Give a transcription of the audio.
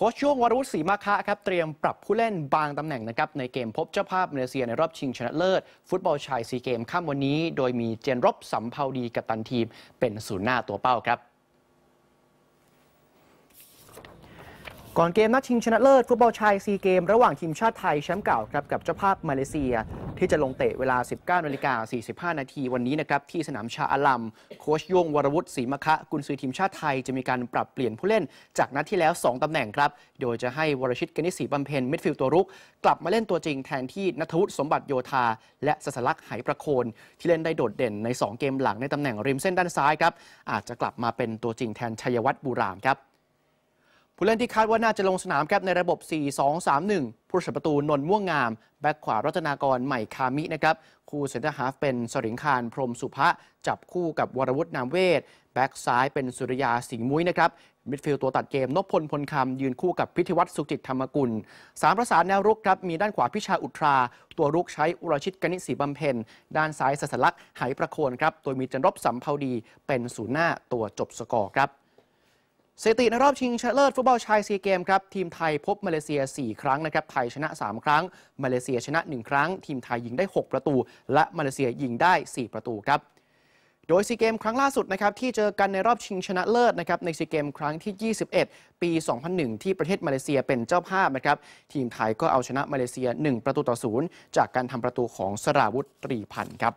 โค้ช่วงวรุษศรีมาคะครับ เตรียมปรับผู้เล่นบางตำแหน่งนะครับ ในเกมพบเจ้าภาพมาเลเซียในรอบชิงชนะเลิศ ฟุตบอลชายซีเกมค่ำวันนี้ โดยมีเจนรบสัมภาดีกัปตันทีมเป็นศูนย์หน้าตัวเป้าครับก่อนเกมนัดชิงชนะเลิศฟุตบอลชายซีเกม ระหว่างทีมชาติไทย แชมป์เก่า ครับกับเจ้าภาพมาเลเซีย ที่จะลงเตะเวลา 19นาฬิกา45 นาทีวันนี้นะครับ ที่สนามชาอาลัม โคชยงวรวุฒิศรีมะคะ กุนซือทีมชาติไทย จะมีการปรับเปลี่ยนผู้เล่น จากนัดที่แล้ว 2 ตำแหน่งครับ โดยจะให้วรชิตกนิษฐีบำเพ็ญมิดฟิลด์ตัวรุกกลับมาเล่นตัวจริงแทนที่นัทวุฒิสมบัติโยธาและสสลักษ์ไหประโคน ที่เล่นได้โดดเด่นใน2เกมหลังในตำแหน่งริมเส้นด้านซ้ายครับอาจจะกลับมาเป็นตัวจริงแทนชัยวัฒน์บุรามครับผู้เล่นที่คาดว่าน่าจะลงสนามครับในระบบ 4-2-3-1 ผู้รักษาประตูนนม่วงงาม แบ็กขวารัตนากรใหม่คามินะครับ คู่เซนเตอร์ฮาฟเป็นสริงคารพรมสุภะจับคู่กับวรวุฒินามเวศแบ็กซ้ายเป็นสุริยาสิงห์มุ้ยนะครับ มิดฟิลด์ตัวตัดเกมนพพลพลคำ ยืนคู่กับพิธิวัตรสุจิตธรรมกุลสามประสานแนวรุกครับมีด้านขวาพิชาอุตรา ตัวรุกใช้อุรชิตกนิษฐ์ศรีบำเพ็ญด้านซ้ายสัสลักษ์ไหประโคนครับโดยมีจันรบสัมภาวดี เป็นศูนย์หน้าตัวจบสกอร์ครับสถิติในรอบชิงชนะเลิศฟุตบอลชายซีเกมครับทีมไทยพบมาเลเซีย 4 ครั้งนะครับไทยชนะ 3 ครั้ง มาเลเซียชนะ 1 ครั้ง ทีมไทยยิงได้ 6 ประตู และมาเลเซียยิงได้ 4 ประตูครับโดยซีเกมครั้งล่าสุดนะครับที่เจอกันในรอบชิงชนะเลิศนะครับในซีเกมครั้งที่ 21 ปี 2001 ที่ประเทศมาเลเซียเป็นเจ้าภาพนะครับทีมไทยก็เอาชนะมาเลเซีย 1 ประตูต่อศูนย์จากการทำประตูของสราวุธตรีพันธ์ครับ